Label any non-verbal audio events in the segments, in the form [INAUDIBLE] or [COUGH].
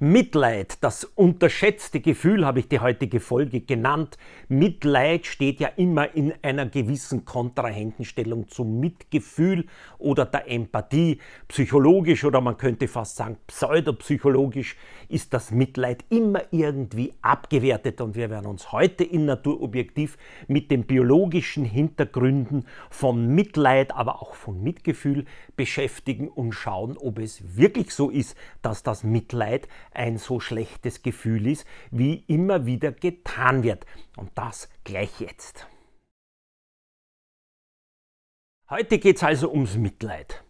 Mitleid, das unterschätzte Gefühl habe ich die heutige Folge genannt. Mitleid steht ja immer in einer gewissen Kontrahentenstellung zum Mitgefühl oder der Empathie. Psychologisch oder man könnte fast sagen pseudopsychologisch ist das Mitleid immer irgendwie abgewertet und wir werden uns heute in Naturobjektiv mit den biologischen Hintergründen von Mitleid, aber auch von Mitgefühl beschäftigen und schauen, ob es wirklich so ist, dass das Mitleid ein so schlechtes Gefühl ist, wie immer wieder getan wird. Und das gleich jetzt. Heute geht es also ums Mitleid.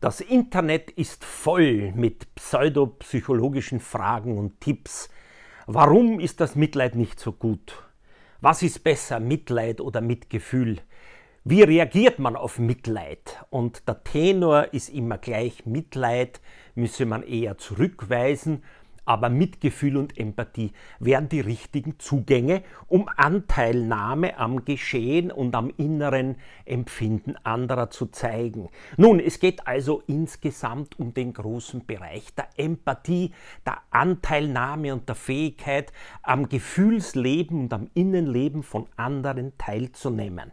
Das Internet ist voll mit pseudopsychologischen Fragen und Tipps. Warum ist das Mitleid nicht so gut? Was ist besser, Mitleid oder Mitgefühl? Wie reagiert man auf Mitleid? Und der Tenor ist immer gleich, Mitleid müsse man eher zurückweisen, aber Mitgefühl und Empathie wären die richtigen Zugänge, um Anteilnahme am Geschehen und am inneren Empfinden anderer zu zeigen. Nun, es geht also insgesamt um den großen Bereich der Empathie, der Anteilnahme und der Fähigkeit, am Gefühlsleben und am Innenleben von anderen teilzunehmen.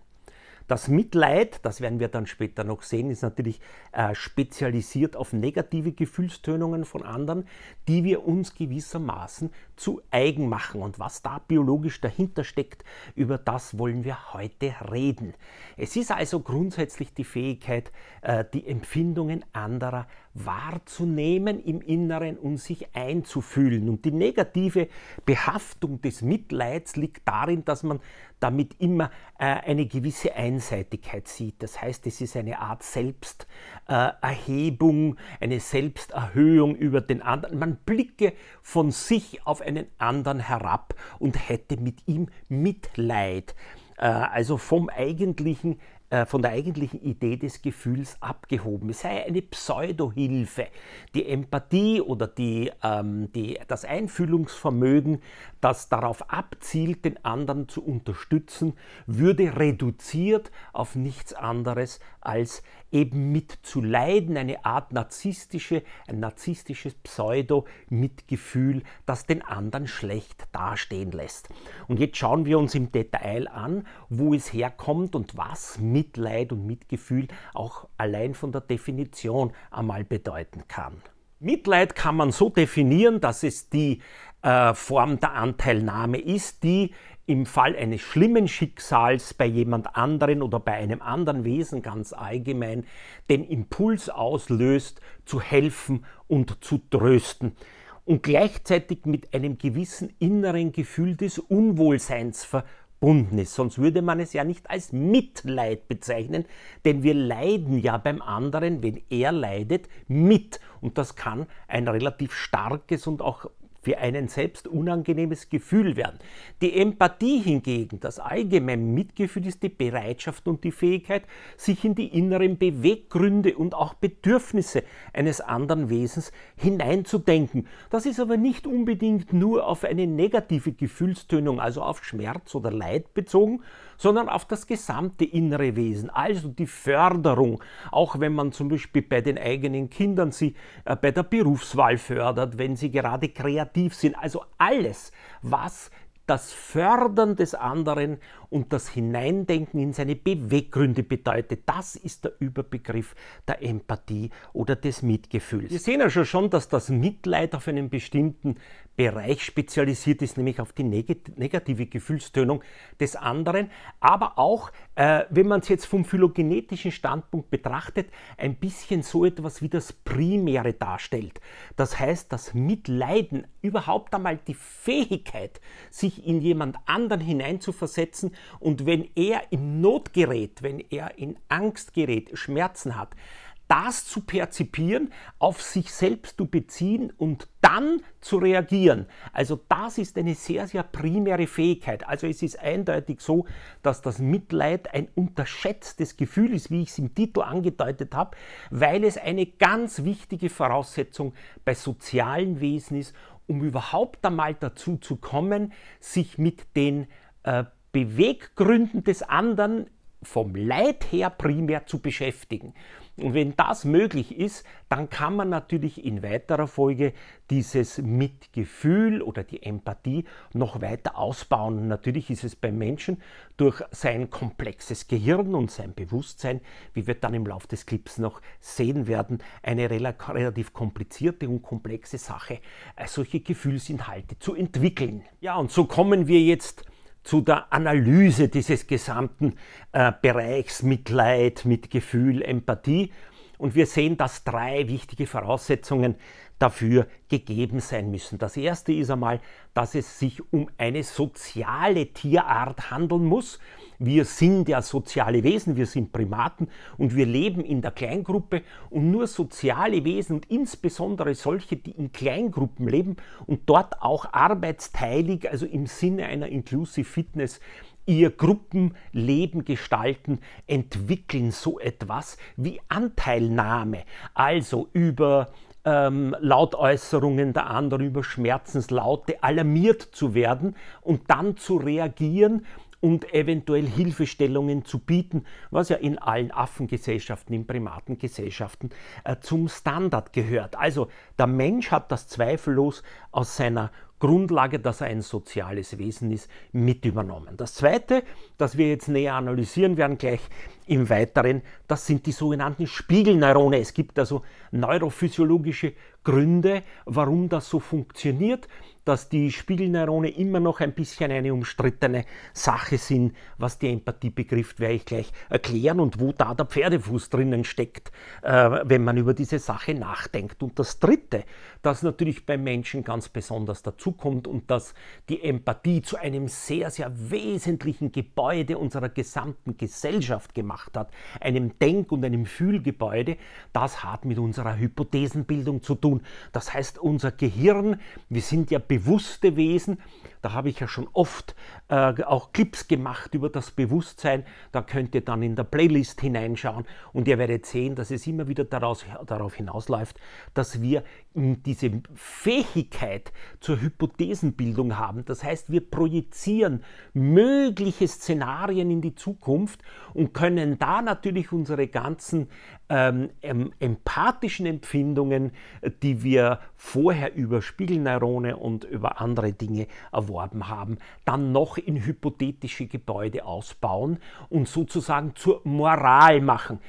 Das Mitleid, das werden wir dann später noch sehen, ist natürlich äh, spezialisiert auf negative Gefühlstönungen von anderen, die wir uns gewissermaßen zu eigen machen. Und was da biologisch dahinter steckt, über das wollen wir heute reden. Es ist also grundsätzlich die Fähigkeit, äh, die Empfindungen anderer wahrzunehmen im Inneren und sich einzufühlen. Und die negative Behaftung des Mitleids liegt darin, dass man damit immer äh, eine gewisse Einseitigkeit sieht. Das heißt, es ist eine Art Selbsterhebung, äh, eine Selbsterhöhung über den anderen. Man blicke von sich auf einen anderen herab und hätte mit ihm Mitleid. Äh, also vom Eigentlichen äh, von der eigentlichen Idee des Gefühls abgehoben. Es sei eine Pseudohilfe. Die Empathie oder die, ähm, die, das Einfühlungsvermögen, das darauf abzielt, den anderen zu unterstützen, würde reduziert auf nichts anderes als eben mitzuleiden, eine Art narzisstische, ein narzisstisches Pseudo-Mitgefühl, das den anderen schlecht dastehen lässt. Und jetzt schauen wir uns im Detail an, wo es herkommt und was Mitleid und Mitgefühl auch allein von der Definition einmal bedeuten kann. Mitleid kann man so definieren, dass es die äh, Form der Anteilnahme ist, die im Fall eines schlimmen Schicksals bei jemand anderen oder bei einem anderen Wesen ganz allgemein den Impuls auslöst, zu helfen und zu trösten und gleichzeitig mit einem gewissen inneren Gefühl des Unwohlseins verbunden ist. Sonst würde man es ja nicht als Mitleid bezeichnen, denn wir leiden ja beim anderen, wenn er leidet, mit. Und das kann ein relativ starkes und auch für einen selbst unangenehmes Gefühl werden. Die Empathie hingegen, das allgemeine Mitgefühl, ist die Bereitschaft und die Fähigkeit, sich in die inneren Beweggründe und auch Bedürfnisse eines anderen Wesens hineinzudenken. Das ist aber nicht unbedingt nur auf eine negative Gefühlstönung, also auf Schmerz oder Leid bezogen, sondern auf das gesamte innere Wesen, also die Förderung, auch wenn man zum Beispiel bei den eigenen Kindern sie äh, bei der Berufswahl fördert, wenn sie gerade kreativ sind, also alles, was das Fördern des anderen und das Hineindenken in seine Beweggründe bedeutet. Das ist der Überbegriff der Empathie oder des Mitgefühls. Wir sehen ja schon, dass das Mitleid auf einen bestimmten Bereich spezialisiert ist, nämlich auf die negative Gefühlstönung des anderen, aber auch, äh, wenn man es jetzt vom phylogenetischen Standpunkt betrachtet, ein bisschen so etwas wie das Primäre darstellt. Das heißt, das Mitleiden, überhaupt einmal die Fähigkeit, sich in jemand anderen hineinzuversetzen und wenn er in Not gerät, wenn er in Angst gerät, Schmerzen hat, das zu perzipieren, auf sich selbst zu beziehen und dann zu reagieren. Also das ist eine sehr, sehr primäre Fähigkeit. Also es ist eindeutig so, dass das Mitleid ein unterschätztes Gefühl ist, wie ich es im Titel angedeutet habe, weil es eine ganz wichtige Voraussetzung bei sozialen Wesen ist, um überhaupt einmal dazu zu kommen, sich mit den äh, Beweggründen des anderen vom Leid her primär zu beschäftigen. Und wenn das möglich ist, dann kann man natürlich in weiterer Folge dieses Mitgefühl oder die Empathie noch weiter ausbauen. Natürlich ist es beim Menschen durch sein komplexes Gehirn und sein Bewusstsein, wie wir dann im Laufe des Clips noch sehen werden, eine relativ komplizierte und komplexe Sache, äh, solche Gefühlsinhalte zu entwickeln. Ja, und so kommen wir jetzt zu der Analyse dieses gesamten äh, Bereichs Mitleid, Mitgefühl, Empathie und wir sehen, dass drei wichtige Voraussetzungen dafür gegeben sein müssen. Das erste ist einmal, dass es sich um eine soziale Tierart handeln muss. Wir sind ja soziale Wesen, wir sind Primaten und wir leben in der Kleingruppe und nur soziale Wesen und insbesondere solche, die in Kleingruppen leben und dort auch arbeitsteilig, also im Sinne einer Inclusive Fitness ihr Gruppenleben gestalten, entwickeln so etwas wie Anteilnahme, also über ähm, Lautäußerungen der anderen, über Schmerzenslaute alarmiert zu werden und dann zu reagieren und eventuell Hilfestellungen zu bieten, was ja in allen Affengesellschaften, in Primatengesellschaften äh, zum Standard gehört. Also der Mensch hat das zweifellos aus seiner Grundlage, dass er ein soziales Wesen ist, mit übernommen. Das Zweite, das wir jetzt näher analysieren werden, gleich im Weiteren, das sind die sogenannten Spiegelneurone. Es gibt also neurophysiologische Gründe, warum das so funktioniert dass die Spiegelneurone immer noch ein bisschen eine umstrittene Sache sind, was die Empathie betrifft, werde ich gleich erklären und wo da der Pferdefuß drinnen steckt, äh, wenn man über diese Sache nachdenkt. Und das Dritte, das natürlich beim Menschen ganz besonders dazukommt und dass die Empathie zu einem sehr, sehr wesentlichen Gebäude unserer gesamten Gesellschaft gemacht hat, einem Denk- und einem Fühlgebäude, das hat mit unserer Hypothesenbildung zu tun. Das heißt, unser Gehirn, wir sind ja bewusste Wesen, da habe ich ja schon oft äh, auch Clips gemacht über das Bewusstsein. Da könnt ihr dann in der Playlist hineinschauen und ihr werdet sehen, dass es immer wieder daraus, darauf hinausläuft, dass wir diese Fähigkeit zur Hypothesenbildung haben. Das heißt, wir projizieren mögliche Szenarien in die Zukunft und können da natürlich unsere ganzen ähm, empathischen Empfindungen, äh, die wir vorher über Spiegelneurone und über andere Dinge erworben beworben haben, dann noch in hypothetische Gebäude ausbauen und sozusagen zur Moral machen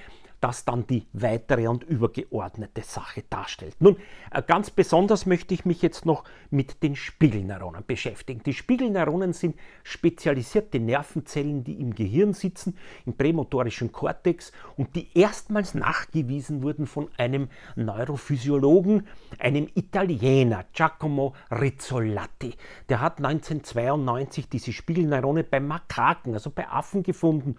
das dann die weitere und übergeordnete Sache darstellt. Nun, äh, ganz besonders möchte ich mich jetzt noch mit den Spiegelneuronen beschäftigen. Die Spiegelneuronen sind spezialisierte Nervenzellen, die im Gehirn sitzen, im prämotorischen Kortex und die erstmals nachgewiesen wurden von einem Neurophysiologen, einem Italiener, Giacomo Rizzolatti. Der hat 1992 diese Spiegelneurone bei Makaken, also bei Affen gefunden.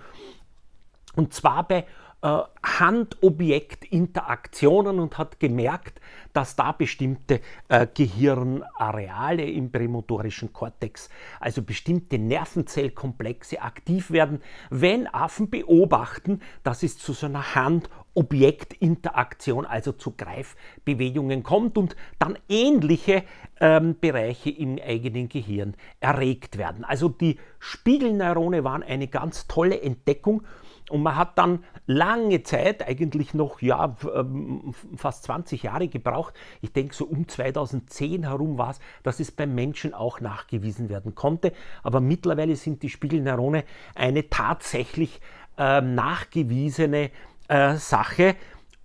Und zwar bei äh, Hand-Objekt-Interaktionen und hat gemerkt, dass da bestimmte äh, Gehirnareale im prämotorischen Kortex, also bestimmte Nervenzellkomplexe aktiv werden, wenn Affen beobachten, dass es zu so einer Hand-Objekt-Interaktion, also zu Greifbewegungen kommt und dann ähnliche ähm, Bereiche im eigenen Gehirn erregt werden. Also die Spiegelneurone waren eine ganz tolle Entdeckung und man hat dann lange Zeit, eigentlich noch ja, ähm, fast 20 Jahre gebraucht, ich denke so um 2010 herum war es, dass es beim Menschen auch nachgewiesen werden konnte. Aber mittlerweile sind die Spiegelneurone eine tatsächlich äh, nachgewiesene äh, Sache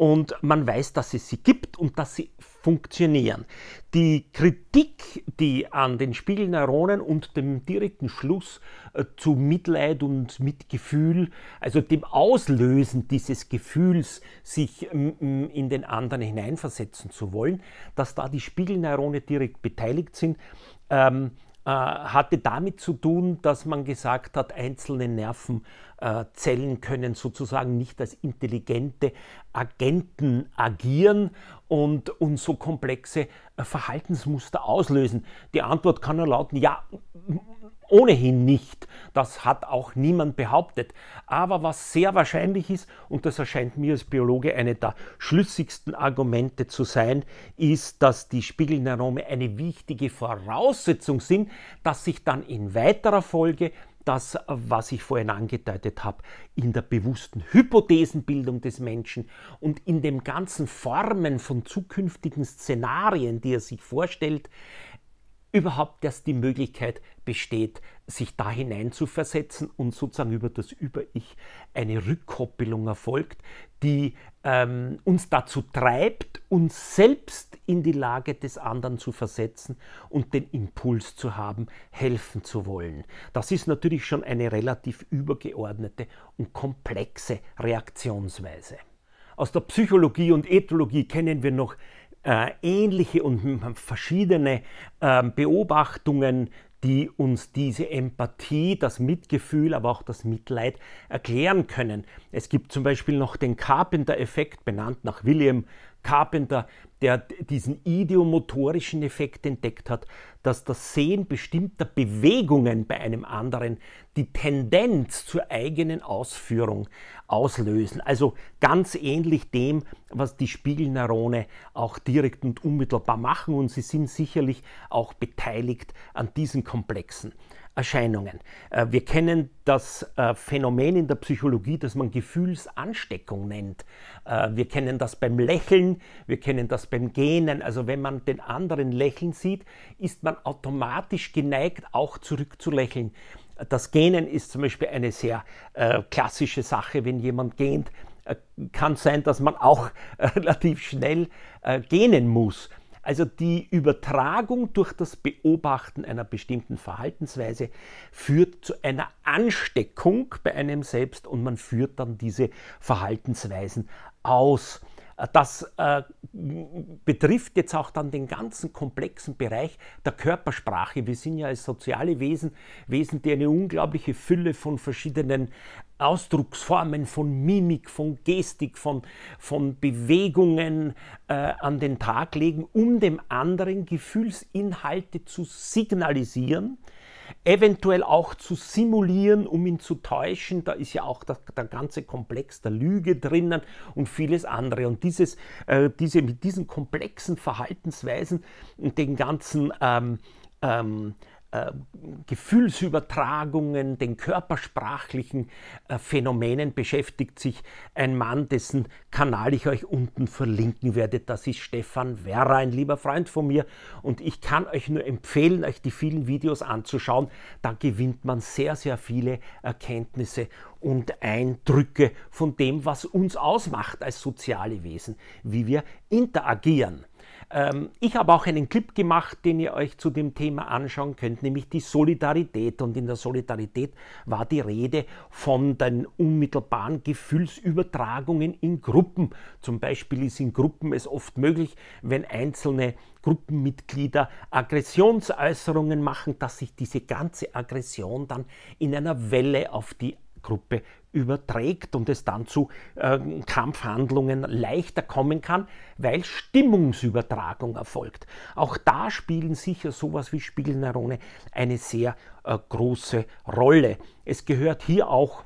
und man weiß, dass es sie gibt und dass sie funktionieren. Die Kritik, die an den Spiegelneuronen und dem direkten Schluss äh, zu Mitleid und Mitgefühl, also dem Auslösen dieses Gefühls, sich in den anderen hineinversetzen zu wollen, dass da die Spiegelneurone direkt beteiligt sind, ähm, äh, hatte damit zu tun, dass man gesagt hat, einzelne Nervenzellen können sozusagen nicht als intelligente Agenten agieren und, und so komplexe äh, Verhaltensmuster auslösen. Die Antwort kann nur lauten, ja, ohnehin nicht. Das hat auch niemand behauptet. Aber was sehr wahrscheinlich ist, und das erscheint mir als Biologe eine der schlüssigsten Argumente zu sein, ist, dass die Spiegelneurone eine wichtige Voraussetzung sind, dass sich dann in weiterer Folge das, was ich vorhin angedeutet habe, in der bewussten Hypothesenbildung des Menschen und in den ganzen Formen von zukünftigen Szenarien, die er sich vorstellt, überhaupt erst die Möglichkeit besteht, sich da hinein zu versetzen und sozusagen über das Über-Ich eine Rückkoppelung erfolgt, die ähm, uns dazu treibt, uns selbst in die Lage des anderen zu versetzen und den Impuls zu haben, helfen zu wollen. Das ist natürlich schon eine relativ übergeordnete und komplexe Reaktionsweise. Aus der Psychologie und Ethologie kennen wir noch äh, ähnliche und verschiedene ähm, Beobachtungen, die uns diese Empathie, das Mitgefühl, aber auch das Mitleid erklären können. Es gibt zum Beispiel noch den Carpenter-Effekt, benannt nach William Carpenter, der diesen ideomotorischen Effekt entdeckt hat, dass das Sehen bestimmter Bewegungen bei einem anderen die Tendenz zur eigenen Ausführung auslösen. Also ganz ähnlich dem, was die Spiegelneurone auch direkt und unmittelbar machen und sie sind sicherlich auch beteiligt an diesen Komplexen. Erscheinungen. Äh, wir kennen das äh, Phänomen in der Psychologie, das man Gefühlsansteckung nennt. Äh, wir kennen das beim Lächeln, wir kennen das beim Gähnen. Also wenn man den anderen lächeln sieht, ist man automatisch geneigt, auch zurückzulächeln. Das Gähnen ist zum Beispiel eine sehr klassische Sache, wenn jemand gähnt. Kann sein, dass man auch [LAUGHS] relativ schnell gähnen muss. Also die Übertragung durch das Beobachten einer bestimmten Verhaltensweise führt zu einer Ansteckung bei einem selbst und man führt dann diese Verhaltensweisen aus. Das äh, betrifft jetzt auch dann den ganzen komplexen Bereich der Körpersprache. Wir sind ja als soziale Wesen, Wesen, die eine unglaubliche Fülle von verschiedenen Ausdrucksformen, von Mimik, von Gestik, von, von Bewegungen äh, an den Tag legen, um dem anderen Gefühlsinhalte zu signalisieren eventuell auch zu simulieren, um ihn zu täuschen. Da ist ja auch das, der ganze Komplex der Lüge drinnen und vieles andere. Und dieses, äh, diese, mit diesen komplexen Verhaltensweisen und den ganzen ähm, ähm, äh, Gefühlsübertragungen, den körpersprachlichen äh, Phänomenen beschäftigt sich ein Mann, dessen Kanal ich euch unten verlinken werde. Das ist Stefan Werra, ein lieber Freund von mir. Und ich kann euch nur empfehlen, euch die vielen Videos anzuschauen. Da gewinnt man sehr, sehr viele Erkenntnisse und Eindrücke von dem, was uns ausmacht als soziale Wesen, wie wir interagieren. Ähm, ich habe auch einen Clip gemacht, den ihr euch zu dem Thema anschauen könnt, nämlich die Solidarität. Und in der Solidarität war die Rede von den unmittelbaren Gefühlsübertragungen in Gruppen. Zum Beispiel ist in Gruppen es oft möglich, wenn einzelne Gruppenmitglieder Aggressionsäußerungen machen, dass sich diese ganze Aggression dann in einer Welle auf die Gruppe überträgt und es dann zu äh, Kampfhandlungen leichter kommen kann, weil Stimmungsübertragung erfolgt. Auch da spielen sicher sowas wie Spiegelneurone eine sehr äh, große Rolle. Es gehört hier auch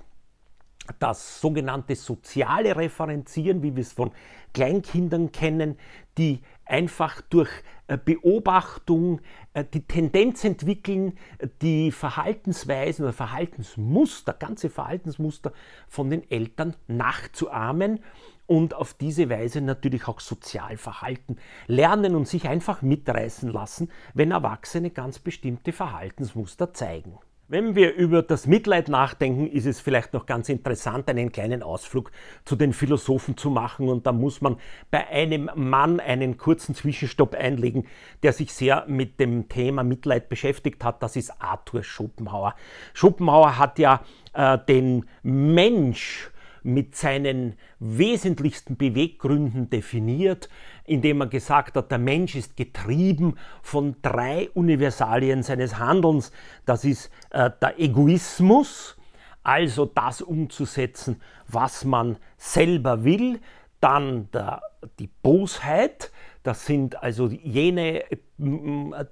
das sogenannte soziale Referenzieren, wie wir es von Kleinkindern kennen, die einfach durch äh, Beobachtung äh, die Tendenz entwickeln, äh, die Verhaltensweisen oder Verhaltensmuster, ganze Verhaltensmuster von den Eltern nachzuahmen und auf diese Weise natürlich auch sozial verhalten, lernen und sich einfach mitreißen lassen, wenn Erwachsene ganz bestimmte Verhaltensmuster zeigen. Wenn wir über das Mitleid nachdenken, ist es vielleicht noch ganz interessant, einen kleinen Ausflug zu den Philosophen zu machen. Und da muss man bei einem Mann einen kurzen Zwischenstopp einlegen, der sich sehr mit dem Thema Mitleid beschäftigt hat. Das ist Arthur Schopenhauer. Schopenhauer hat ja äh, den Mensch mit seinen wesentlichsten Beweggründen definiert, indem er gesagt hat, der Mensch ist getrieben von drei Universalien seines Handelns. Das ist äh, der Egoismus, also das umzusetzen, was man selber will, dann der, die Bosheit, das sind also jene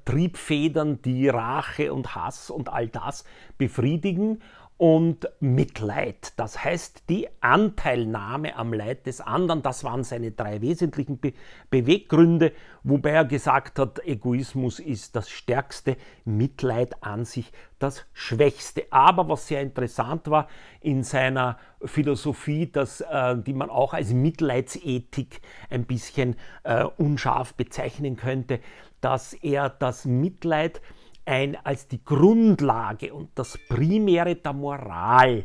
Triebfedern, die Rache und Hass und all das befriedigen und Mitleid. Das heißt, die Anteilnahme am Leid des anderen, das waren seine drei wesentlichen Be Beweggründe, wobei er gesagt hat, Egoismus ist das Stärkste, Mitleid an sich das Schwächste. Aber was sehr interessant war in seiner Philosophie, dass, äh, die man auch als Mitleidsethik ein bisschen äh, unscharf bezeichnen könnte, dass er das Mitleid, ein als die Grundlage und das Primäre der Moral äh,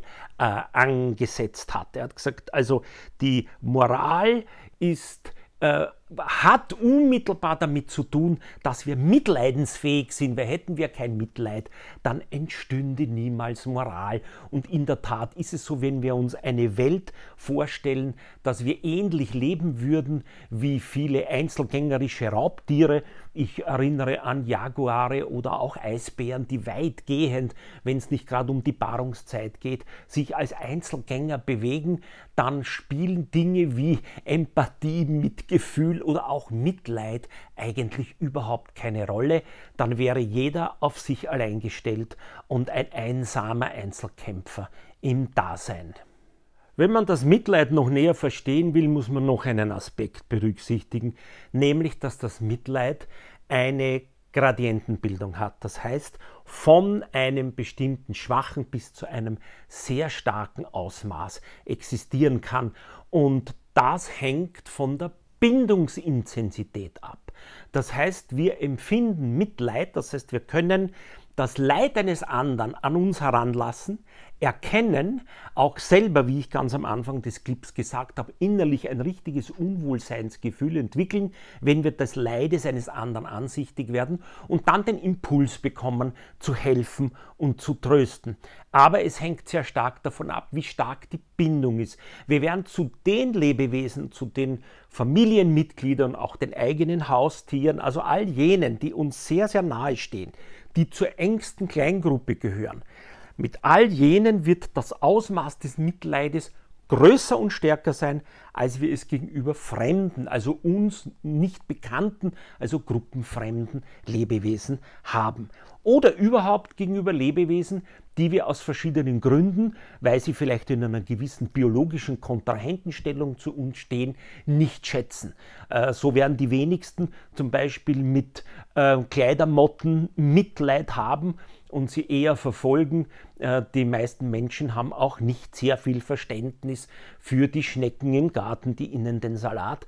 angesetzt hat. Er hat gesagt, also die Moral ist äh, hat unmittelbar damit zu tun, dass wir mitleidensfähig sind. Weil hätten wir kein Mitleid, dann entstünde niemals Moral. Und in der Tat ist es so, wenn wir uns eine Welt vorstellen, dass wir ähnlich leben würden wie viele einzelgängerische Raubtiere. Ich erinnere an Jaguare oder auch Eisbären, die weitgehend, wenn es nicht gerade um die Paarungszeit geht, sich als Einzelgänger bewegen. Dann spielen Dinge wie Empathie, Mitgefühl, Mitgefühl oder auch Mitleid eigentlich überhaupt keine Rolle, dann wäre jeder auf sich allein gestellt und ein einsamer Einzelkämpfer im Dasein. Wenn man das Mitleid noch näher verstehen will, muss man noch einen Aspekt berücksichtigen, nämlich dass das Mitleid eine Gradientenbildung hat. Das heißt, von einem bestimmten schwachen bis zu einem sehr starken Ausmaß existieren kann. Und das hängt von der Bindungsintensität ab. Das heißt, wir empfinden Mitleid, das heißt, wir können das Leid eines anderen an uns heranlassen, erkennen, auch selber, wie ich ganz am Anfang des Clips gesagt habe, innerlich ein richtiges Unwohlseinsgefühl entwickeln, wenn wir des Leides eines anderen ansichtig werden und dann den Impuls bekommen, zu helfen und zu trösten. Aber es hängt sehr stark davon ab, wie stark die Bindung ist. Wir werden zu den Lebewesen, zu den Familienmitgliedern, auch den eigenen Haustieren, also all jenen, die uns sehr, sehr nahe stehen, die zur engsten Kleingruppe gehören. Mit all jenen wird das Ausmaß des Mitleides größer und stärker sein, als wir es gegenüber Fremden, also uns nicht bekannten, also gruppenfremden Lebewesen haben. Oder überhaupt gegenüber Lebewesen, die wir aus verschiedenen Gründen, weil sie vielleicht in einer gewissen biologischen Kontrahentenstellung zu uns stehen, nicht schätzen. Äh, so werden die wenigsten zum Beispiel mit äh, Kleidermotten Mitleid haben und sie eher verfolgen. Äh, die meisten Menschen haben auch nicht sehr viel Verständnis für die Schnecken im Garten, die ihnen den Salat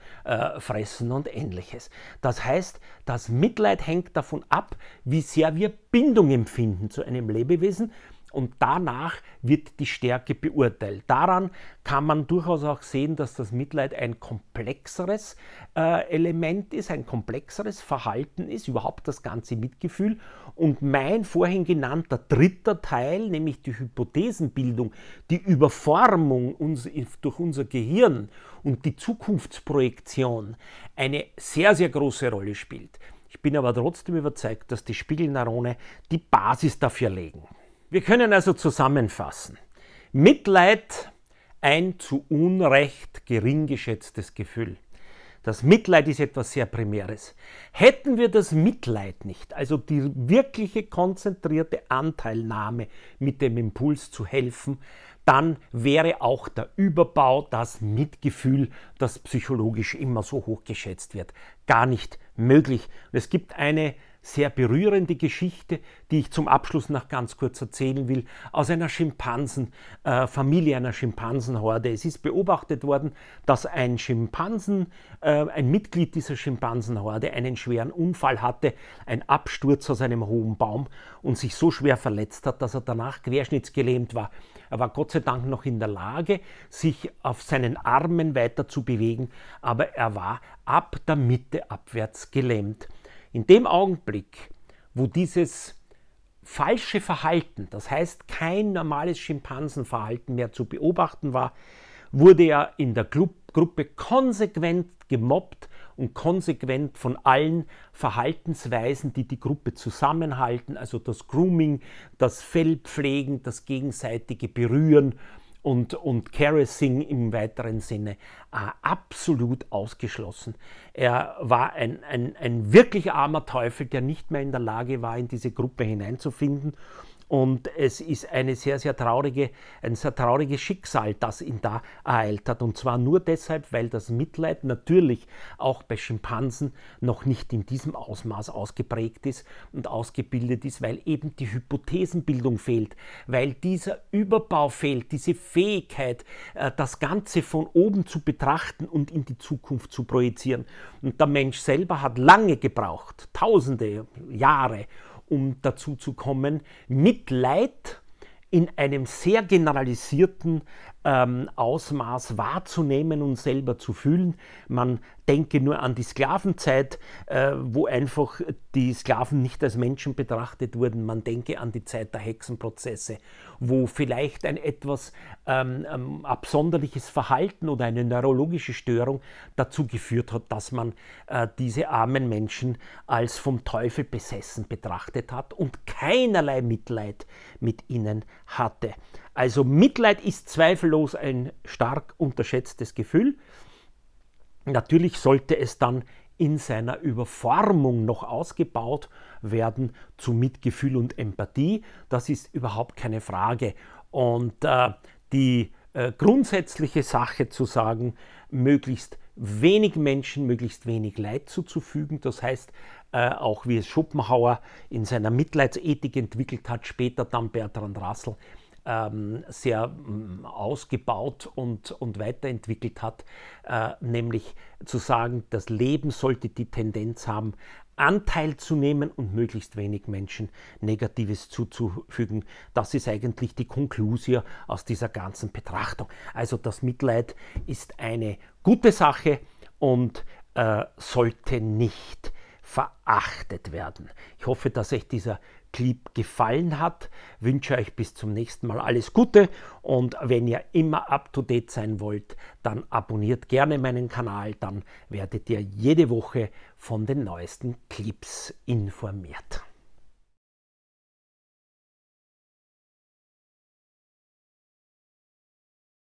fressen und ähnliches. Das heißt, das Mitleid hängt davon ab, wie sehr wir Bindung empfinden zu einem Lebewesen und danach wird die Stärke beurteilt. Daran kann man durchaus auch sehen, dass das Mitleid ein komplexeres äh, Element ist, ein komplexeres Verhalten ist, überhaupt das ganze Mitgefühl. Und mein vorhin genannter dritter Teil, nämlich die Hypothesenbildung, die Überformung uns, durch unser Gehirn und die Zukunftsprojektion eine sehr, sehr große Rolle spielt. Ich bin aber trotzdem überzeugt, dass die Spiegelneurone die Basis dafür legen. Wir können also zusammenfassen. Mitleid, ein zu Unrecht gering geschätztes Gefühl. Das Mitleid ist etwas sehr Primäres. Hätten wir das Mitleid nicht, also die wirkliche konzentrierte Anteilnahme mit dem Impuls zu helfen, dann wäre auch der Überbau, das Mitgefühl, das psychologisch immer so hoch geschätzt wird, gar nicht möglich. Und es gibt eine sehr berührende Geschichte, die ich zum Abschluss noch ganz kurz erzählen will, aus einer Schimpansenfamilie, äh, einer Schimpansenhorde. Es ist beobachtet worden, dass ein Schimpansen, äh, ein Mitglied dieser Schimpansenhorde, einen schweren Unfall hatte, ein Absturz aus einem hohen Baum und sich so schwer verletzt hat, dass er danach querschnittsgelähmt war. Er war Gott sei Dank noch in der Lage, sich auf seinen Armen weiter zu bewegen, aber er war ab der Mitte abwärts gelähmt. In dem Augenblick, wo dieses falsche Verhalten, das heißt kein normales Schimpansenverhalten mehr zu beobachten war, wurde er in der Club Gruppe konsequent gemobbt und konsequent von allen Verhaltensweisen, die die Gruppe zusammenhalten, also das Grooming, das Fellpflegen, das gegenseitige Berühren, und, und Kerosing im weiteren Sinne äh, absolut ausgeschlossen. Er war ein, ein, ein wirklich armer Teufel, der nicht mehr in der Lage war, in diese Gruppe hineinzufinden. Und es ist eine sehr, sehr traurige, ein sehr trauriges Schicksal, das ihn da ereilt hat. Und zwar nur deshalb, weil das Mitleid natürlich auch bei Schimpansen noch nicht in diesem Ausmaß ausgeprägt ist und ausgebildet ist, weil eben die Hypothesenbildung fehlt, weil dieser Überbau fehlt, diese Fähigkeit, äh, das Ganze von oben zu betrachten und in die Zukunft zu projizieren. Und der Mensch selber hat lange gebraucht, tausende Jahre, um dazu zu kommen, Mitleid in einem sehr generalisierten ähm, Ausmaß wahrzunehmen und selber zu fühlen. Man denke nur an die Sklavenzeit, äh, wo einfach die Sklaven nicht als Menschen betrachtet wurden. Man denke an die Zeit der Hexenprozesse, wo vielleicht ein etwas ähm, ähm, absonderliches Verhalten oder eine neurologische Störung dazu geführt hat, dass man äh, diese armen Menschen als vom Teufel besessen betrachtet hat und keinerlei Mitleid mit ihnen hatte. Also Mitleid ist zweifellos ein stark unterschätztes Gefühl. Natürlich sollte es dann in seiner Überformung noch ausgebaut werden zu Mitgefühl und Empathie. Das ist überhaupt keine Frage. Und äh, die äh, grundsätzliche Sache zu sagen, möglichst wenig Menschen, möglichst wenig Leid zuzufügen. Das heißt, äh, auch wie es Schopenhauer in seiner Mitleidsethik entwickelt hat, später dann Bertrand Russell, ähm, sehr mm, ausgebaut und, und weiterentwickelt hat, äh, nämlich zu sagen, das Leben sollte die Tendenz haben, Anteil zu nehmen und möglichst wenig Menschen Negatives zuzufügen. Das ist eigentlich die Konklusion aus dieser ganzen Betrachtung. Also das Mitleid ist eine gute Sache und äh, sollte nicht verachtet werden. Ich hoffe, dass euch dieser Clip gefallen hat. Wünsche euch bis zum nächsten Mal alles Gute und wenn ihr immer up to date sein wollt, dann abonniert gerne meinen Kanal, dann werdet ihr jede Woche von den neuesten Clips informiert.